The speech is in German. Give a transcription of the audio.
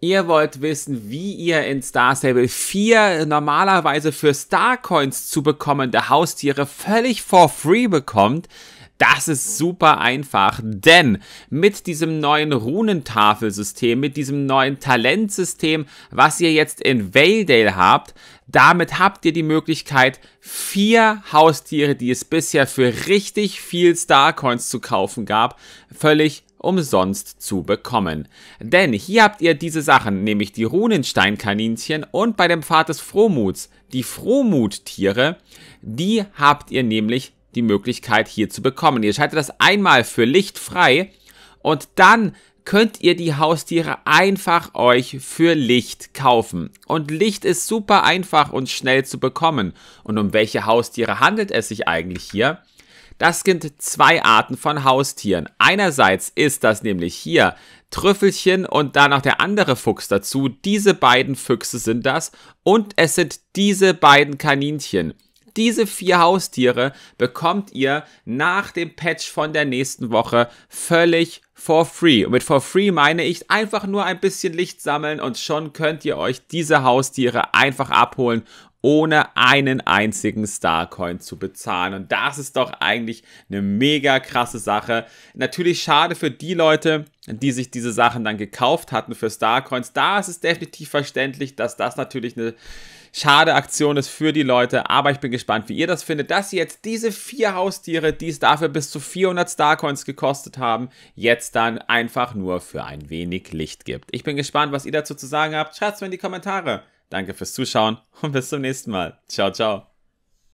Ihr wollt wissen, wie ihr in Star Stable 4 normalerweise für Starcoins zu bekommende Haustiere völlig for free bekommt. Das ist super einfach, denn mit diesem neuen Runentafelsystem, mit diesem neuen Talentsystem, was ihr jetzt in Valedale habt, damit habt ihr die Möglichkeit, vier Haustiere, die es bisher für richtig viel Starcoins zu kaufen gab, völlig umsonst zu bekommen. Denn hier habt ihr diese Sachen, nämlich die Runensteinkaninchen und bei dem Pfad des Frohmuts die Frohmuttiere, die habt ihr nämlich die Möglichkeit hier zu bekommen. Ihr schaltet das einmal für Licht frei und dann könnt ihr die Haustiere einfach euch für Licht kaufen. Und Licht ist super einfach und schnell zu bekommen. Und um welche Haustiere handelt es sich eigentlich hier? Das sind zwei Arten von Haustieren. Einerseits ist das nämlich hier Trüffelchen und dann noch der andere Fuchs dazu. Diese beiden Füchse sind das und es sind diese beiden Kaninchen. Diese vier Haustiere bekommt ihr nach dem Patch von der nächsten Woche völlig for free. Und mit for free meine ich einfach nur ein bisschen Licht sammeln und schon könnt ihr euch diese Haustiere einfach abholen ohne einen einzigen Starcoin zu bezahlen. Und das ist doch eigentlich eine mega krasse Sache. Natürlich schade für die Leute, die sich diese Sachen dann gekauft hatten für Starcoins. Da ist es definitiv verständlich, dass das natürlich eine schade Aktion ist für die Leute, aber ich bin gespannt, wie ihr das findet, dass jetzt diese vier Haustiere, die es dafür bis zu 400 Starcoins gekostet haben, jetzt dann einfach nur für ein wenig Licht gibt. Ich bin gespannt, was ihr dazu zu sagen habt. Schreibt es mir in die Kommentare. Danke fürs Zuschauen und bis zum nächsten Mal. Ciao, ciao.